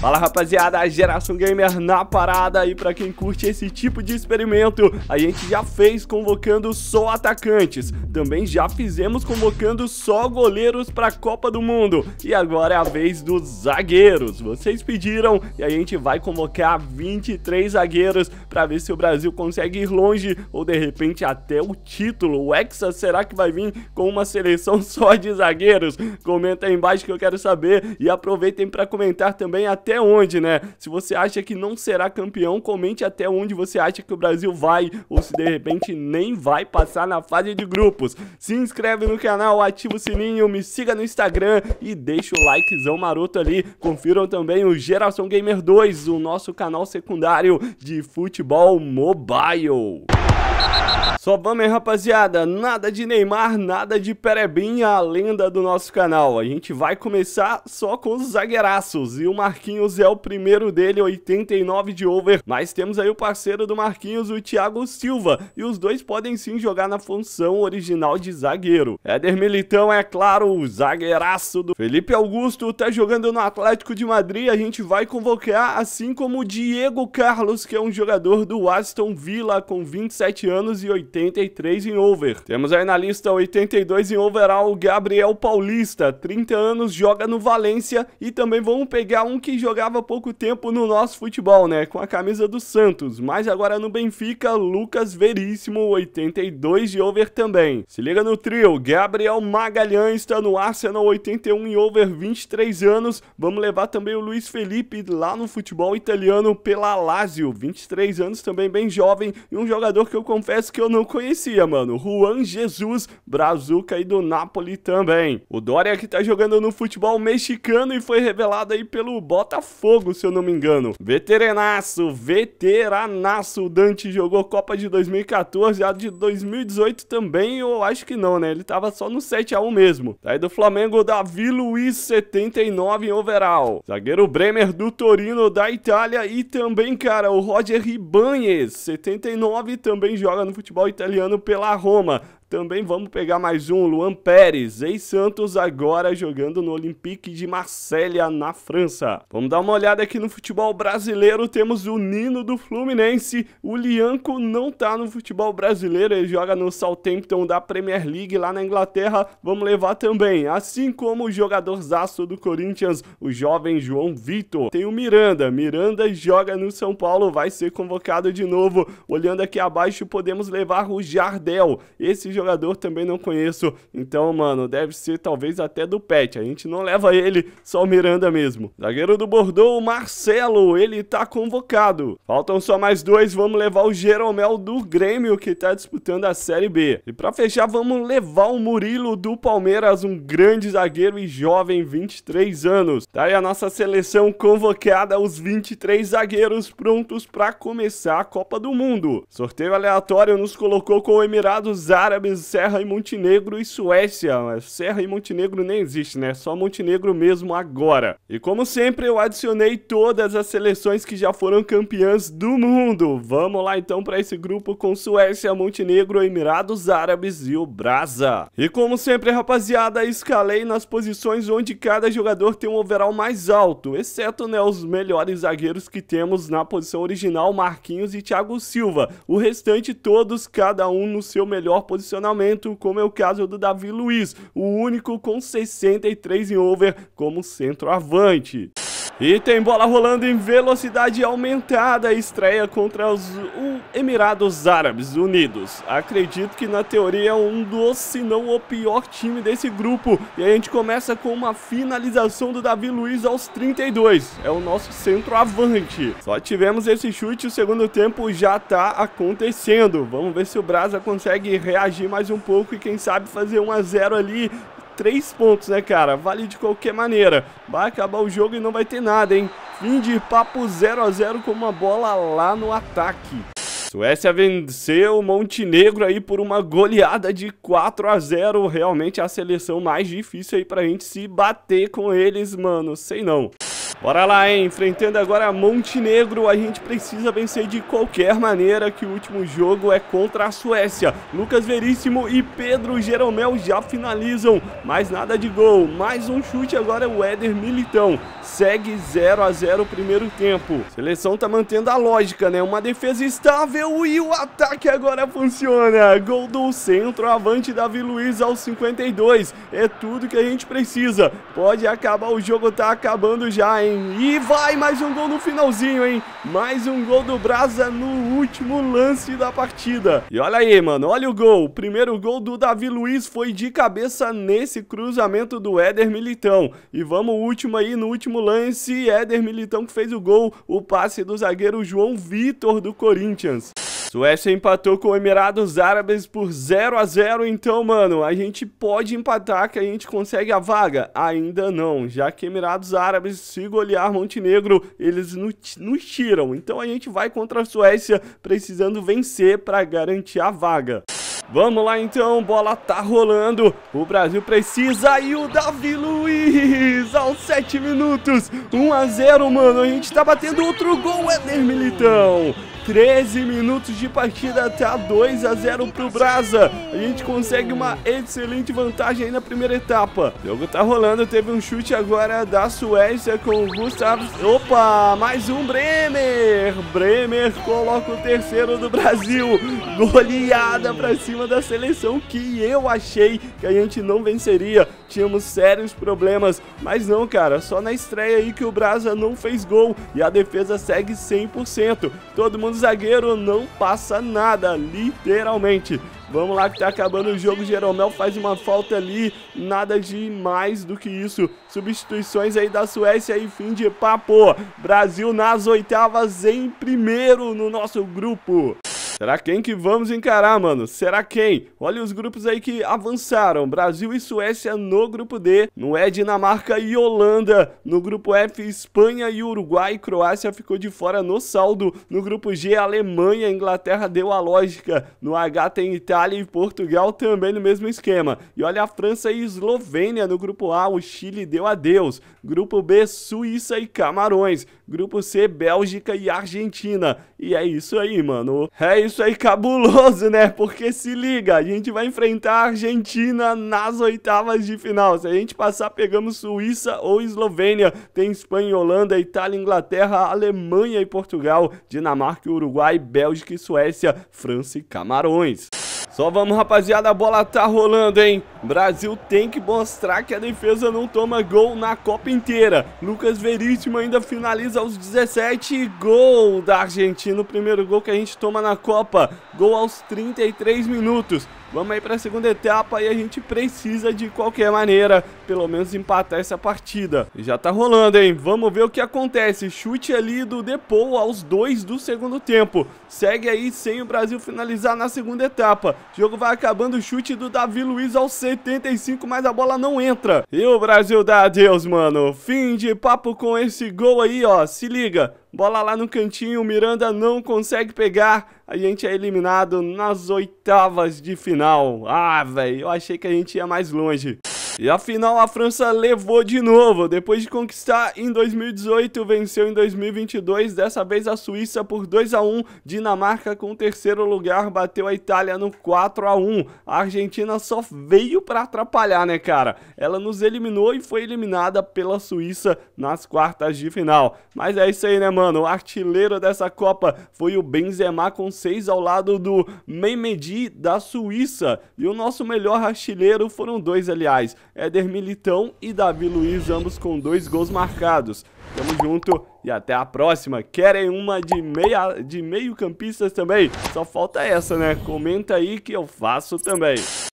Fala rapaziada, Geração Gamer na parada e pra quem curte esse tipo de experimento, a gente já fez convocando só atacantes, também já fizemos convocando só goleiros pra Copa do Mundo e agora é a vez dos zagueiros, vocês pediram e a gente vai convocar 23 zagueiros pra ver se o Brasil consegue ir longe ou de repente até o título, o Hexa será que vai vir com uma seleção só de zagueiros? Comenta aí embaixo que eu quero saber e aproveitem pra comentar também até até onde, né? Se você acha que não será campeão, comente até onde você acha que o Brasil vai ou se de repente nem vai passar na fase de grupos. Se inscreve no canal, ativa o sininho, me siga no Instagram e deixa o likezão maroto ali. Confiram também o Geração Gamer 2, o nosso canal secundário de futebol mobile. Só vamos, hein, rapaziada? Nada de Neymar, nada de Perebinha, a lenda do nosso canal. A gente vai começar só com os zagueiraços. E o Marquinhos é o primeiro dele, 89 de over. Mas temos aí o parceiro do Marquinhos, o Thiago Silva. E os dois podem sim jogar na função original de zagueiro. Éder Militão é claro, o zagueiraço do Felipe Augusto. Tá jogando no Atlético de Madrid. A gente vai convocar, assim como o Diego Carlos, que é um jogador do Aston Villa com 27 anos e 80. 83 em over. Temos aí na lista 82 em overall, Gabriel Paulista, 30 anos, joga no Valência e também vamos pegar um que jogava pouco tempo no nosso futebol, né, com a camisa do Santos, mas agora no Benfica, Lucas Veríssimo, 82 de over também. Se liga no trio, Gabriel Magalhães está no Arsenal, 81 em over, 23 anos, vamos levar também o Luiz Felipe lá no futebol italiano pela Lazio, 23 anos também, bem jovem e um jogador que eu confesso que eu não não conhecia, mano. Juan Jesus, Brazuca aí do Napoli também. O Dória que tá jogando no futebol mexicano e foi revelado aí pelo Botafogo, se eu não me engano. Veteranaço, veteranaço. O Dante jogou Copa de 2014, a de 2018 também, eu acho que não, né? Ele tava só no 7x1 mesmo. Tá aí do Flamengo, Davi Luiz, 79 em overall. Zagueiro Bremer do Torino, da Itália. E também, cara, o Roger Ribanes, 79, também joga no futebol italiano pela Roma. Também vamos pegar mais um, Luan Pérez, ex-Santos, agora jogando no Olympique de Marselha na França. Vamos dar uma olhada aqui no futebol brasileiro, temos o Nino do Fluminense, o Lianco não tá no futebol brasileiro, ele joga no Southampton da Premier League lá na Inglaterra, vamos levar também, assim como o jogador zaço do Corinthians, o jovem João Vitor. Tem o Miranda, Miranda joga no São Paulo, vai ser convocado de novo. Olhando aqui abaixo, podemos levar o Jardel, esse jogador também não conheço. Então, mano, deve ser talvez até do Pet. A gente não leva ele, só o Miranda mesmo. Zagueiro do Bordeaux, Marcelo, ele tá convocado. Faltam só mais dois, vamos levar o Jeromel do Grêmio, que tá disputando a Série B. E pra fechar, vamos levar o Murilo do Palmeiras, um grande zagueiro e jovem, 23 anos. Tá aí a nossa seleção convocada, os 23 zagueiros prontos pra começar a Copa do Mundo. Sorteio aleatório nos colocou com o Emirados Árabes Serra e Montenegro e Suécia. Mas Serra e Montenegro nem existe, né? Só Montenegro mesmo agora. E como sempre, eu adicionei todas as seleções que já foram campeãs do mundo. Vamos lá então para esse grupo com Suécia, Montenegro, Emirados Árabes e o Brasa. E como sempre, rapaziada, escalei nas posições onde cada jogador tem um overall mais alto, exceto né, os melhores zagueiros que temos na posição original, Marquinhos e Thiago Silva. O restante todos, cada um no seu melhor posicionamento posicionamento, como é o caso do Davi Luiz, o único com 63 em over como centroavante. E tem bola rolando em velocidade aumentada a estreia contra os Emirados Árabes Unidos. Acredito que na teoria é um dos, se não o pior time desse grupo. E a gente começa com uma finalização do Davi Luiz aos 32. É o nosso centroavante. Só tivemos esse chute, o segundo tempo já está acontecendo. Vamos ver se o Brasa consegue reagir mais um pouco e quem sabe fazer 1 a 0 ali três pontos, né, cara? Vale de qualquer maneira. Vai acabar o jogo e não vai ter nada, hein? Fim de papo 0 a 0 com uma bola lá no ataque. Suécia venceu Montenegro aí por uma goleada de 4 a 0. Realmente a seleção mais difícil aí pra gente se bater com eles, mano. Sei não. Bora lá, hein? Enfrentando agora Montenegro, a gente precisa vencer de qualquer maneira que o último jogo é contra a Suécia. Lucas Veríssimo e Pedro Jeromel já finalizam, mas nada de gol. Mais um chute agora é o Éder Militão. Segue 0 a 0 o primeiro tempo. seleção tá mantendo a lógica, né? Uma defesa estável e o ataque agora funciona. Gol do centroavante Davi Luiz aos 52. É tudo que a gente precisa. Pode acabar o jogo, tá acabando já, hein? E vai mais um gol no finalzinho, hein? Mais um gol do Brasa no último lance da partida. E olha aí, mano, olha o gol. O primeiro gol do Davi Luiz foi de cabeça nesse cruzamento do Éder Militão. E vamos último aí, no último lance, Éder Militão que fez o gol, o passe do zagueiro João Vitor do Corinthians. Suécia empatou com Emirados Árabes por 0 a 0 então, mano, a gente pode empatar que a gente consegue a vaga? Ainda não, já que Emirados Árabes segurou golear Montenegro, eles nos tiram. Então a gente vai contra a Suécia precisando vencer para garantir a vaga. Vamos lá então, bola tá rolando. O Brasil precisa e o Davi Luiz aos 7 minutos. 1 a 0, mano. A gente tá batendo outro gol, Éder Militão. 13 minutos de partida, tá 2 a 0 pro Brasa. A gente consegue uma excelente vantagem aí na primeira etapa. O jogo tá rolando, teve um chute agora da Suécia com o Gustavo. Opa, mais um Bremer. Bremer coloca o terceiro do Brasil. Goleada pra cima cima da seleção que eu achei que a gente não venceria. Tínhamos sérios problemas, mas não, cara, só na estreia aí que o Brasa não fez gol e a defesa segue 100%. Todo mundo zagueiro, não passa nada, literalmente. Vamos lá que tá acabando o jogo, Jeromel faz uma falta ali, nada de mais do que isso. Substituições aí da Suécia e fim de papo. Brasil nas oitavas em primeiro no nosso grupo. Será quem que vamos encarar, mano? Será quem? Olha os grupos aí que avançaram. Brasil e Suécia no grupo D. No E, Dinamarca e Holanda. No grupo F, Espanha e Uruguai. Croácia ficou de fora no saldo. No grupo G, Alemanha. e Inglaterra deu a lógica. No H tem Itália e Portugal também no mesmo esquema. E olha a França e Eslovênia no grupo A. O Chile deu adeus. Grupo B, Suíça e Camarões. Grupo C, Bélgica e Argentina. E é isso aí, mano. É isso isso aí cabuloso, né? Porque se liga, a gente vai enfrentar a Argentina nas oitavas de final. Se a gente passar, pegamos Suíça ou Eslovênia. Tem Espanha, Holanda, Itália, Inglaterra, Alemanha e Portugal, Dinamarca, Uruguai, Bélgica e Suécia, França e Camarões. Só vamos, rapaziada, a bola tá rolando, hein? Brasil tem que mostrar que a defesa não toma gol na Copa inteira. Lucas Veríssimo ainda finaliza aos 17. Gol da Argentina, o primeiro gol que a gente toma na Copa. Gol aos 33 minutos. Vamos aí para a segunda etapa e a gente precisa de qualquer maneira, pelo menos empatar essa partida. Já tá rolando, hein? Vamos ver o que acontece. Chute ali do Depou aos dois do segundo tempo. Segue aí sem o Brasil finalizar na segunda etapa. O jogo vai acabando o chute do Davi Luiz aos 75, mas a bola não entra. E o Brasil dá adeus, mano. Fim de papo com esse gol aí, ó. Se liga bola lá no cantinho, o Miranda não consegue pegar, a gente é eliminado nas oitavas de final. Ah, velho, eu achei que a gente ia mais longe. E afinal a França levou de novo. Depois de conquistar em 2018, venceu em 2022, dessa vez a Suíça por 2 a 1. Dinamarca com o terceiro lugar bateu a Itália no 4 a 1. A Argentina só veio para atrapalhar, né, cara? Ela nos eliminou e foi eliminada pela Suíça nas quartas de final. Mas é isso aí, né, mano? O artilheiro dessa Copa foi o Benzema com 6 ao lado do Memedi da Suíça. E o nosso melhor artilheiro foram dois, aliás. Éder Militão e Davi Luiz, ambos com dois gols marcados. Tamo junto e até a próxima. Querem uma de, meia, de meio campistas também? Só falta essa, né? Comenta aí que eu faço também.